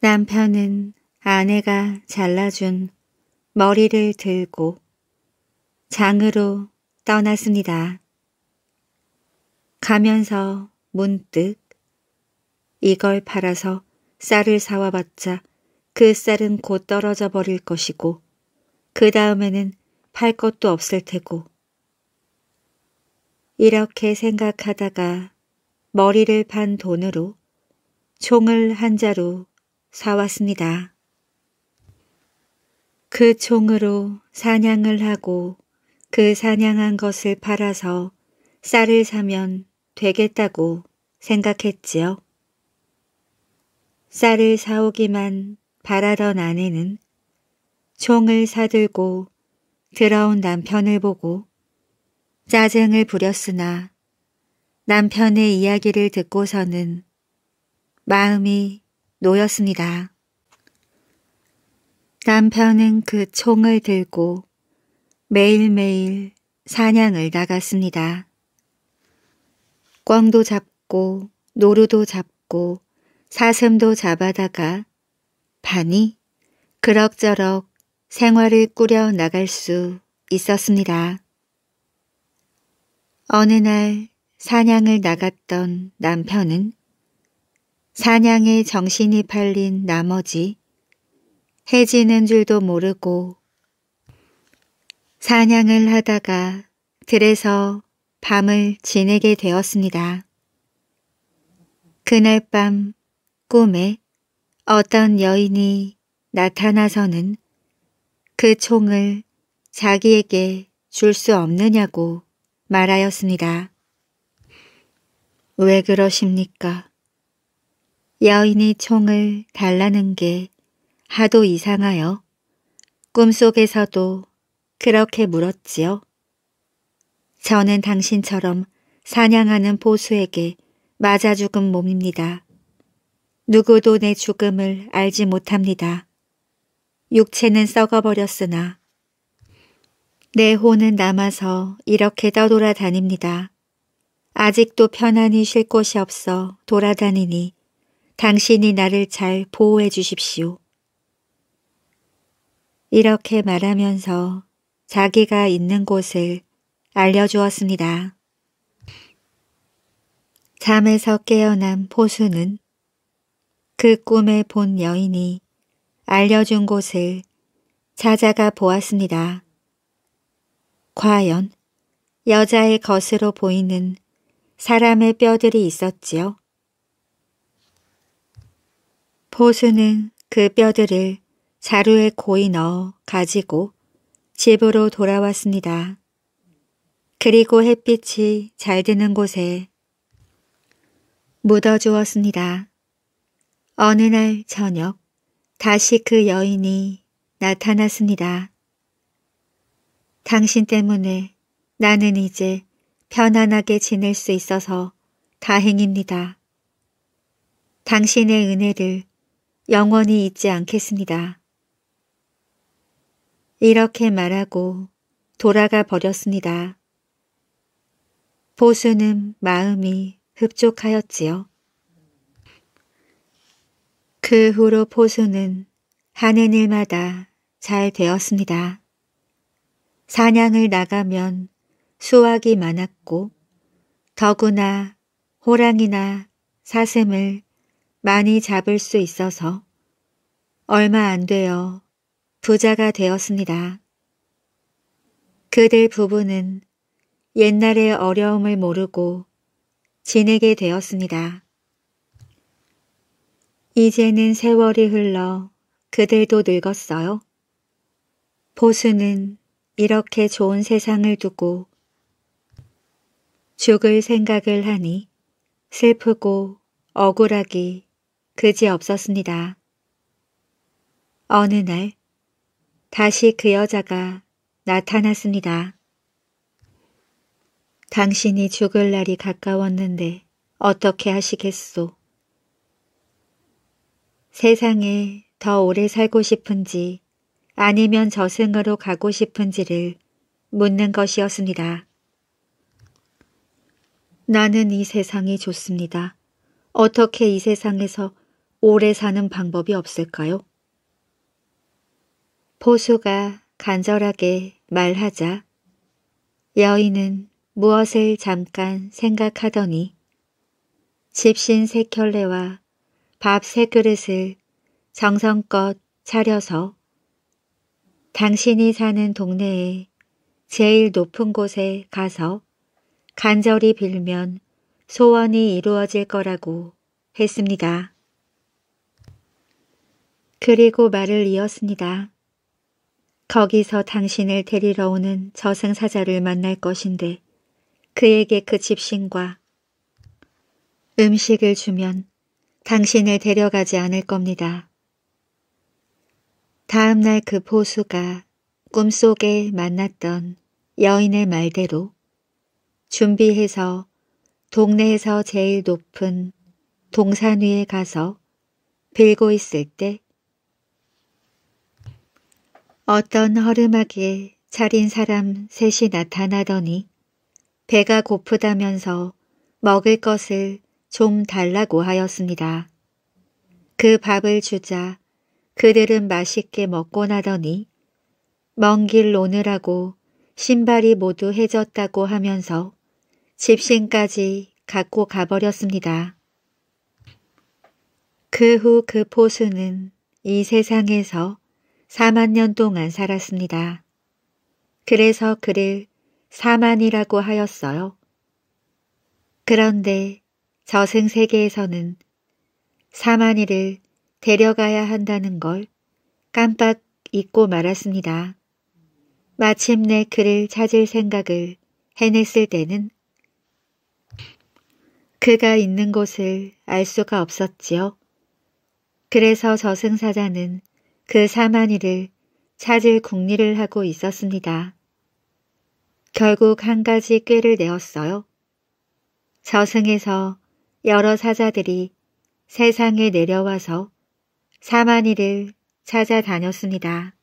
남편은 아내가 잘라준 머리를 들고 장으로 떠났습니다. 가면서 문득 이걸 팔아서 쌀을 사와봤자 그 쌀은 곧 떨어져 버릴 것이고 그 다음에는 팔 것도 없을 테고 이렇게 생각하다가 머리를 판 돈으로 총을 한 자루 사왔습니다. 그 총으로 사냥을 하고 그 사냥한 것을 팔아서 쌀을 사면 되겠다고 생각했지요. 쌀을 사오기만 바라던 아내는 총을 사들고 들어온 남편을 보고 짜증을 부렸으나 남편의 이야기를 듣고서는 마음이 놓였습니다. 남편은 그 총을 들고 매일매일 사냥을 나갔습니다. 꿩도 잡고 노루도 잡고 사슴도 잡아다가 반이 그럭저럭 생활을 꾸려 나갈 수 있었습니다. 어느 날 사냥을 나갔던 남편은 사냥에 정신이 팔린 나머지 해지는 줄도 모르고 사냥을 하다가 들에서 밤을 지내게 되었습니다. 그날 밤 꿈에 어떤 여인이 나타나서는 그 총을 자기에게 줄 수 없느냐고 말하였습니다. 왜 그러십니까? 여인이 총을 달라는 게 하도 이상하여 꿈속에서도 그렇게 물었지요. 저는 당신처럼 사냥하는 보수에게 맞아 죽은 몸입니다. 누구도 내 죽음을 알지 못합니다. 육체는 썩어버렸으나 내 혼은 남아서 이렇게 떠돌아 다닙니다. 아직도 편안히 쉴 곳이 없어 돌아다니니 당신이 나를 잘 보호해 주십시오. 이렇게 말하면서 자기가 있는 곳을 알려주었습니다. 잠에서 깨어난 포수는 그 꿈에 본 여인이 알려준 곳을 찾아가 보았습니다. 과연 여자의 것으로 보이는 사람의 뼈들이 있었지요. 보수는 그 뼈들을 자루에 고이 넣어 가지고 집으로 돌아왔습니다. 그리고 햇빛이 잘 드는 곳에 묻어주었습니다. 어느 날 저녁 다시 그 여인이 나타났습니다. 당신 때문에 나는 이제 편안하게 지낼 수 있어서 다행입니다. 당신의 은혜를 영원히 잊지 않겠습니다. 이렇게 말하고 돌아가 버렸습니다. 보수는 마음이 흡족하였지요. 그 후로 보수는 하는 일마다 잘 되었습니다. 사냥을 나가면 수확이 많았고 더구나 호랑이나 사슴을 많이 잡을 수 있어서 얼마 안 되어 부자가 되었습니다. 그들 부부는 옛날의 어려움을 모르고 지내게 되었습니다. 이제는 세월이 흘러 그들도 늙었어요. 보수는 이렇게 좋은 세상을 두고 죽을 생각을 하니 슬프고 억울하기 그지없었습니다. 어느 날 다시 그 여자가 나타났습니다. 당신이 죽을 날이 가까웠는데 어떻게 하시겠소? 세상에 더 오래 살고 싶은지 아니면 저승으로 가고 싶은지를 묻는 것이었습니다. 나는 이 세상이 좋습니다. 어떻게 이 세상에서 오래 사는 방법이 없을까요? 보수가 간절하게 말하자 여인은 무엇을 잠깐 생각하더니 집신 세 켤레와 밥세 그릇을 정성껏 차려서 당신이 사는 동네에 제일 높은 곳에 가서 간절히 빌면 소원이 이루어질 거라고 했습니다. 그리고 말을 이었습니다. 거기서 당신을 데리러 오는 저승사자를 만날 것인데 그에게 그 집신과 음식을 주면 당신을 데려가지 않을 겁니다. 다음 날그 보수가 꿈속에 만났던 여인의 말대로 준비해서 동네에서 제일 높은 동산 위에 가서 빌고 있을 때 어떤 허름하게 차린 사람 셋이 나타나더니 배가 고프다면서 먹을 것을 좀 달라고 하였습니다. 그 밥을 주자 그들은 맛있게 먹고 나더니 먼 길 오느라고 신발이 모두 해졌다고 하면서 집신까지 갖고 가버렸습니다. 그 후그 그 포수는 이 세상에서 4만 년 동안 살았습니다. 그래서 그를 사만이라고 하였어요. 그런데 저승세계에서는 사만이를 데려가야 한다는 걸 깜빡 잊고 말았습니다. 마침내 그를 찾을 생각을 해냈을 때는 그가 있는 곳을 알 수가 없었지요. 그래서 저승사자는 그 사마니를 찾을 궁리를 하고 있었습니다. 결국 한 가지 꾀를 내었어요. 저승에서 여러 사자들이 세상에 내려와서 사만이를 찾아다녔습니다.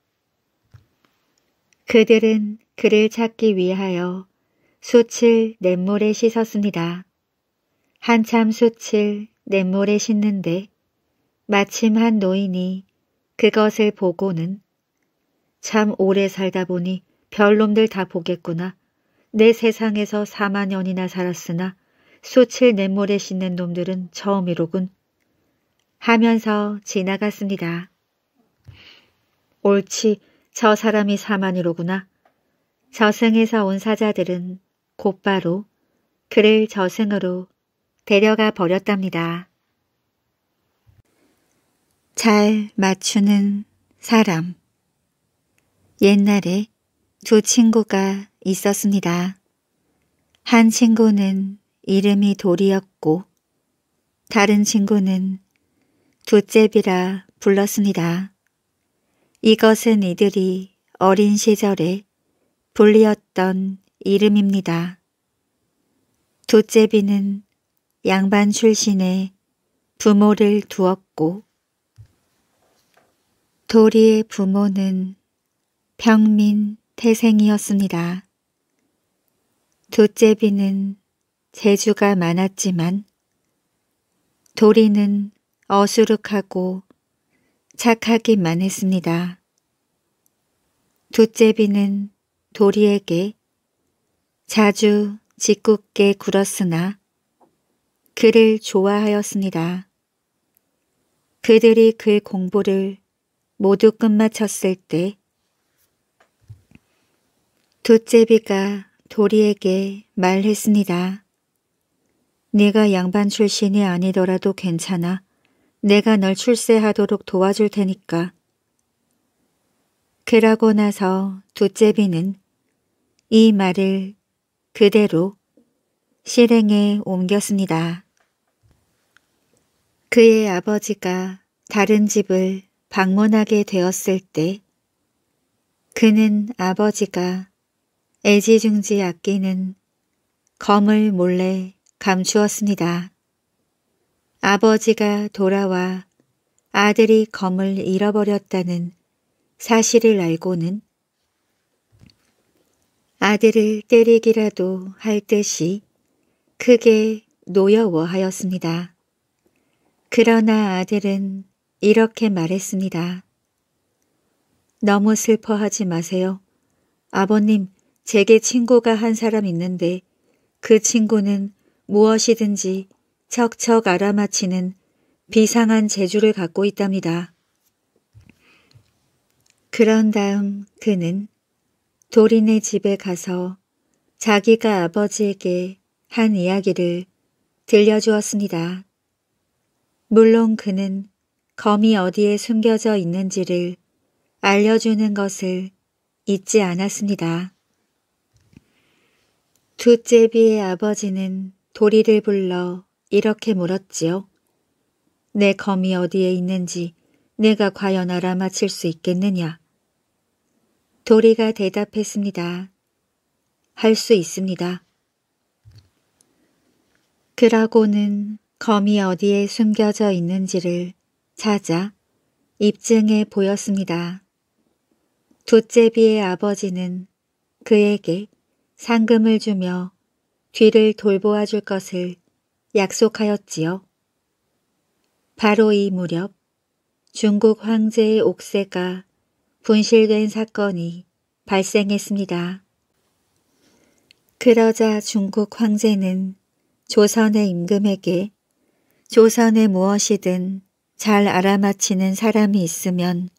그들은 그를 찾기 위하여 숯을 냇물에 씻었습니다. 한참 숯을 냇물에 씻는데 마침 한 노인이 그것을 보고는 참 오래 살다 보니 별놈들 다 보겠구나. 내 세상에서 4만 년이나 살았으나 숯을 냇물에 씻는 놈들은 처음이로군 하면서 지나갔습니다. 옳지, 저 사람이 사만니로구나 저승에서 온 사자들은 곧바로 그를 저승으로 데려가 버렸답니다. 잘 맞추는 사람 옛날에 두 친구가 있었습니다. 한 친구는 이름이 돌이었고 다른 친구는 두째비라 불렀습니다. 이것은 이들이 어린 시절에 불리었던 이름입니다. 두째비는 양반 출신의 부모를 두었고 도리의 부모는 평민 태생이었습니다. 두째비는 재주가 많았지만 도리는 어수룩하고 착하기만 했습니다. 두째비는 도리에게 자주 짓궂게 굴었으나 그를 좋아하였습니다. 그들이 그 공부를 모두 끝마쳤을 때 두째비가 도리에게 말했습니다. 네가 양반 출신이 아니더라도 괜찮아. 내가 널 출세하도록 도와줄 테니까. 그러고 나서 두째비는 이 말을 그대로 실행에 옮겼습니다. 그의 아버지가 다른 집을 방문하게 되었을 때 그는 아버지가 애지중지 아끼는 검을 몰래 감추었습니다. 아버지가 돌아와 아들이 검을 잃어버렸다는 사실을 알고는 아들을 때리기라도 할 듯이 크게 노여워하였습니다. 그러나 아들은 이렇게 말했습니다. 너무 슬퍼하지 마세요. 아버님, 제게 친구가 한 사람 있는데 그 친구는 무엇이든지 척척 알아맞히는 비상한 재주를 갖고 있답니다. 그런 다음 그는 도린의 집에 가서 자기가 아버지에게 한 이야기를 들려주었습니다. 물론 그는 검이 어디에 숨겨져 있는지를 알려주는 것을 잊지 않았습니다. 두째비의 아버지는 도리를 불러 이렇게 물었지요. 내 검이 어디에 있는지 내가 과연 알아맞힐 수 있겠느냐. 도리가 대답했습니다. 할 수 있습니다. 그라고는 검이 어디에 숨겨져 있는지를 찾아 입증해 보였습니다. 두째비의 아버지는 그에게 상금을 주며 뒤를 돌보아 줄 것을 약속하였지요. 바로 이 무렵 중국 황제의 옥새가 분실된 사건이 발생했습니다. 그러자 중국 황제는 조선의 임금에게 조선의 무엇이든 잘 알아맞히는 사람이 있으면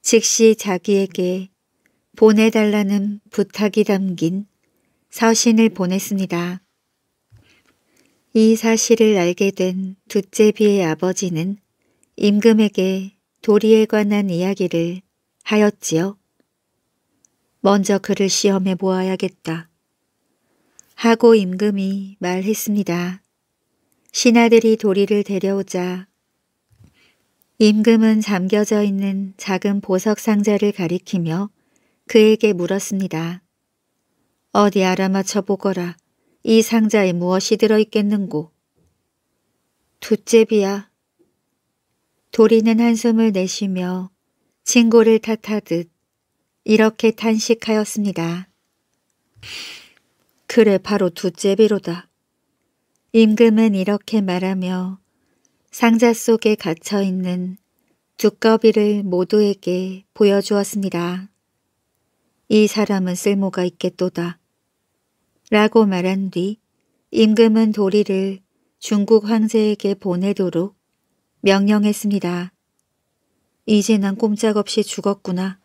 즉시 자기에게 보내달라는 부탁이 담긴 서신을 보냈습니다. 이 사실을 알게 된 두째비의 아버지는 임금에게 도리에 관한 이야기를 하였지요. 먼저 그를 시험해 보아야겠다. 하고 임금이 말했습니다. 신하들이 도리를 데려오자 임금은 잠겨져 있는 작은 보석 상자를 가리키며 그에게 물었습니다. 어디 알아맞혀 보거라. 이 상자에 무엇이 들어있겠는고. 두째비야. 도리는 한숨을 내쉬며 친구를 탓하듯 이렇게 탄식하였습니다. 그래 바로 두째비로다. 임금은 이렇게 말하며 상자 속에 갇혀있는 두꺼비를 모두에게 보여주었습니다. 이 사람은 쓸모가 있겠도다. 라고 말한 뒤 임금은 도리를 중국 황제에게 보내도록 명령했습니다. 이제 난 꼼짝없이 죽었구나.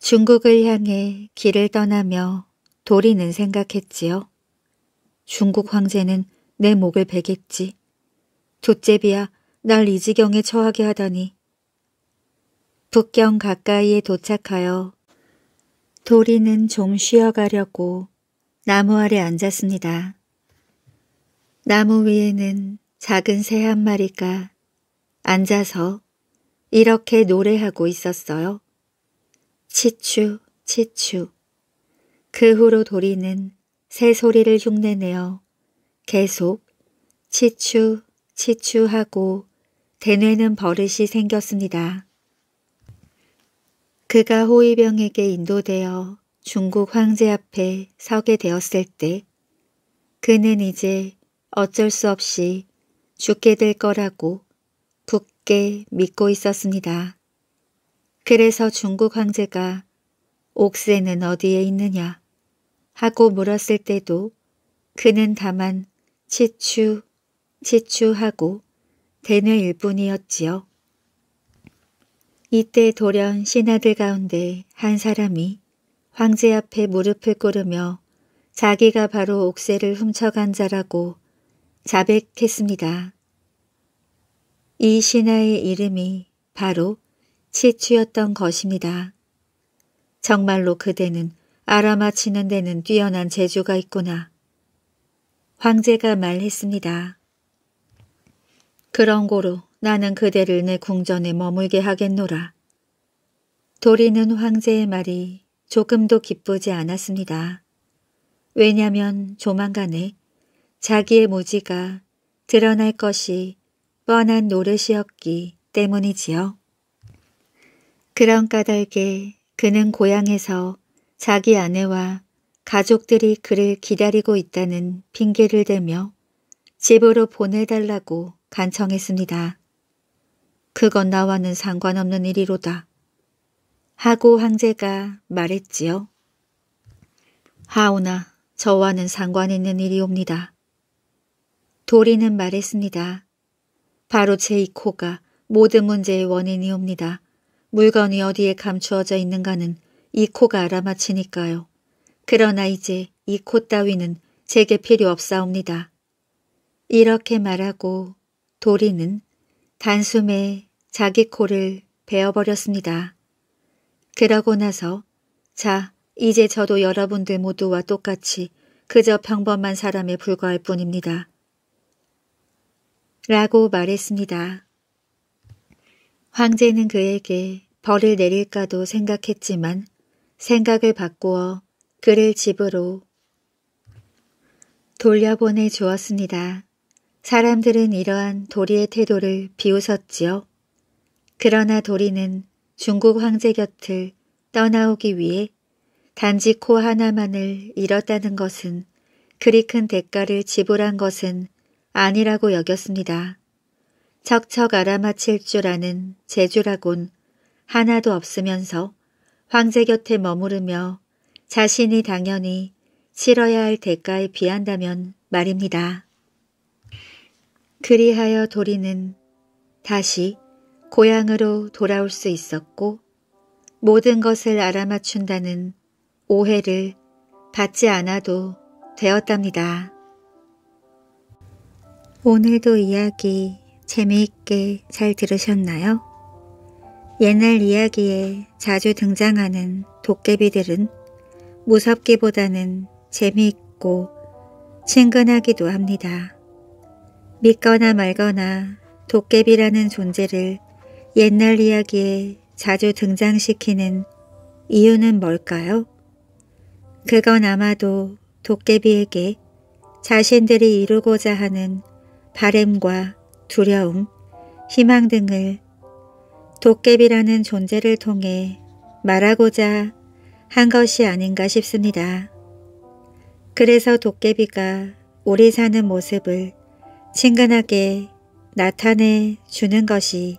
중국을 향해 길을 떠나며 도리는 생각했지요. 중국 황제는 내 목을 베겠지. 도제비야 날 이 지경에 처하게 하다니. 북경 가까이에 도착하여 도리는 좀 쉬어가려고 나무 아래 앉았습니다. 나무 위에는 작은 새 한 마리가 앉아서 이렇게 노래하고 있었어요. 치추 치추 그 후로 도리는 새 소리를 흉내내어 계속 치추 치추하고 대뇌는 버릇이 생겼습니다. 그가 호위병에게 인도되어 중국 황제 앞에 서게 되었을 때 그는 이제 어쩔 수 없이 죽게 될 거라고 굳게 믿고 있었습니다. 그래서 중국 황제가 옥새는 어디에 있느냐 하고 물었을 때도 그는 다만 치추, 치추하고 대뇌 일뿐이었지요. 이때 돌연 신하들 가운데 한 사람이 황제 앞에 무릎을 꿇으며 자기가 바로 옥새를 훔쳐간 자라고 자백했습니다. 이 신하의 이름이 바로 치추였던 것입니다. 정말로 그대는 알아맞히는 데는 뛰어난 재주가 있구나. 황제가 말했습니다. 그런 고로 나는 그대를 내 궁전에 머물게 하겠노라. 도리는 황제의 말이 조금도 기쁘지 않았습니다. 왜냐면 조만간에 자기의 모지가 드러날 것이 뻔한 노릇이었기 때문이지요. 그런 까닭에 그는 고향에서 자기 아내와 가족들이 그를 기다리고 있다는 핑계를 대며 집으로 보내달라고 간청했습니다. 그건 나와는 상관없는 일이로다. 하고 황제가 말했지요. 하오나 저와는 상관 있는 일이옵니다. 도리는 말했습니다. 바로 제 이 코가 모든 문제의 원인이옵니다. 물건이 어디에 감추어져 있는가는 이 코가 알아맞히니까요. 그러나 이제 이코 따위는 제게 필요 없사옵니다. 이렇게 말하고 도리는 단숨에 자기 코를 베어버렸습니다. 그러고 나서 자 이제 저도 여러분들 모두와 똑같이 그저 평범한 사람에 불과할 뿐입니다. 라고 말했습니다. 황제는 그에게 벌을 내릴까도 생각했지만 생각을 바꾸어 그를 집으로 돌려보내 주었습니다. 사람들은 이러한 도리의 태도를 비웃었지요. 그러나 도리는 중국 황제 곁을 떠나오기 위해 단지 코 하나만을 잃었다는 것은 그리 큰 대가를 지불한 것은 아니라고 여겼습니다. 척척 알아맞힐 줄 아는 제주라곤 하나도 없으면서 황제 곁에 머무르며 자신이 당연히 치러야 할 대가에 비한다면 말입니다. 그리하여 도리는 다시 고향으로 돌아올 수 있었고 모든 것을 알아맞춘다는 오해를 받지 않아도 되었답니다. 오늘도 이야기 재미있게 잘 들으셨나요? 옛날 이야기에 자주 등장하는 도깨비들은 무섭기보다는 재미있고 친근하기도 합니다. 믿거나 말거나 도깨비라는 존재를 옛날 이야기에 자주 등장시키는 이유는 뭘까요? 그건 아마도 도깨비에게 자신들이 이루고자 하는 바램과 두려움, 희망 등을 도깨비라는 존재를 통해 말하고자 한 것이 아닌가 싶습니다. 그래서 도깨비가 우리 사는 모습을 친근하게 나타내 주는 것이